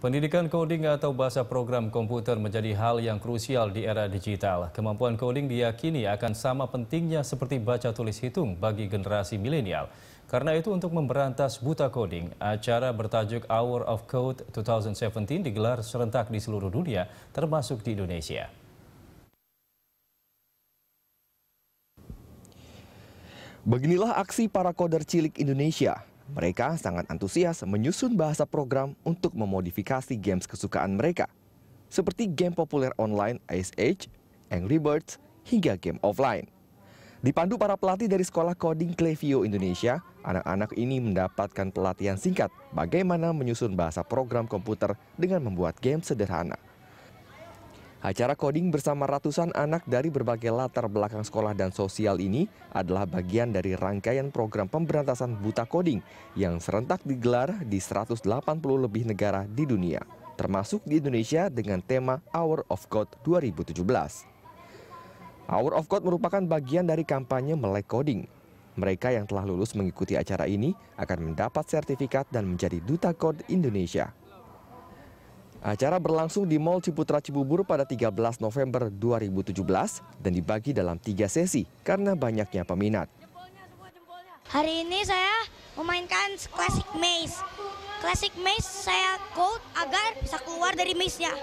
Pendidikan coding atau bahasa program komputer menjadi hal yang krusial di era digital. Kemampuan coding diyakini akan sama pentingnya seperti baca tulis hitung bagi generasi milenial. Karena itu untuk memberantas buta coding, acara bertajuk Hour of Code 2017 digelar serentak di seluruh dunia, termasuk di Indonesia. Beginilah aksi para koder cilik Indonesia mereka sangat antusias menyusun bahasa program untuk memodifikasi games kesukaan mereka, seperti game populer online Ice Age, Angry Birds, hingga game offline. Dipandu para pelatih dari sekolah coding Clevio Indonesia, anak-anak ini mendapatkan pelatihan singkat bagaimana menyusun bahasa program komputer dengan membuat game sederhana. Acara coding bersama ratusan anak dari berbagai latar belakang sekolah dan sosial ini adalah bagian dari rangkaian program pemberantasan buta coding yang serentak digelar di 180 lebih negara di dunia, termasuk di Indonesia dengan tema Hour of Code 2017. Hour of Code merupakan bagian dari kampanye Melek Coding. Mereka yang telah lulus mengikuti acara ini akan mendapat sertifikat dan menjadi duta code Indonesia. Acara berlangsung di Mall Ciputra Cibubur pada 13 November 2017 dan dibagi dalam tiga sesi karena banyaknya peminat. Hari ini saya memainkan Classic Maze. Classic Maze saya code agar bisa keluar dari maze-nya.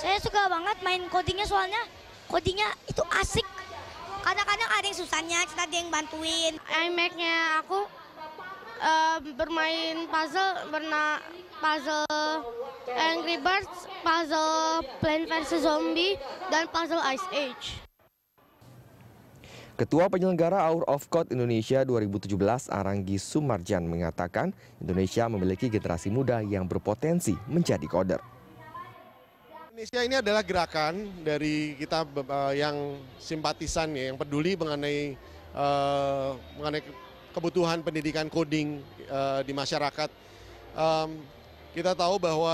Saya suka banget main codingnya soalnya codingnya itu asik. Kadang-kadang ada yang susahnya, kita ada yang bantuin. make nya aku bermain puzzle, pernah puzzle Angry Birds, puzzle Plant vs Zombie, dan puzzle Ice Age. Ketua penyelenggara Hour of Code Indonesia 2017 Aranggi Sumarjan mengatakan Indonesia memiliki generasi muda yang berpotensi menjadi koder. Indonesia ini adalah gerakan dari kita eh, yang simpatisan ya, yang peduli mengenai eh, mengenai kebutuhan pendidikan coding uh, di masyarakat. Um, kita tahu bahwa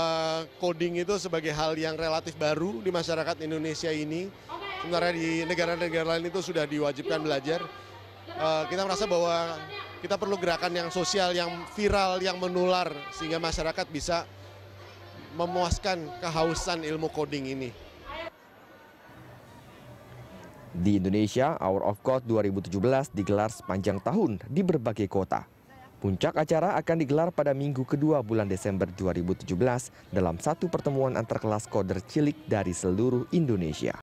coding itu sebagai hal yang relatif baru di masyarakat Indonesia ini. Sementara di negara-negara lain itu sudah diwajibkan belajar. Uh, kita merasa bahwa kita perlu gerakan yang sosial, yang viral, yang menular sehingga masyarakat bisa memuaskan kehausan ilmu coding ini. Di Indonesia, Hour of God 2017 digelar sepanjang tahun di berbagai kota. Puncak acara akan digelar pada minggu kedua bulan Desember 2017 dalam satu pertemuan antar kelas koder cilik dari seluruh Indonesia.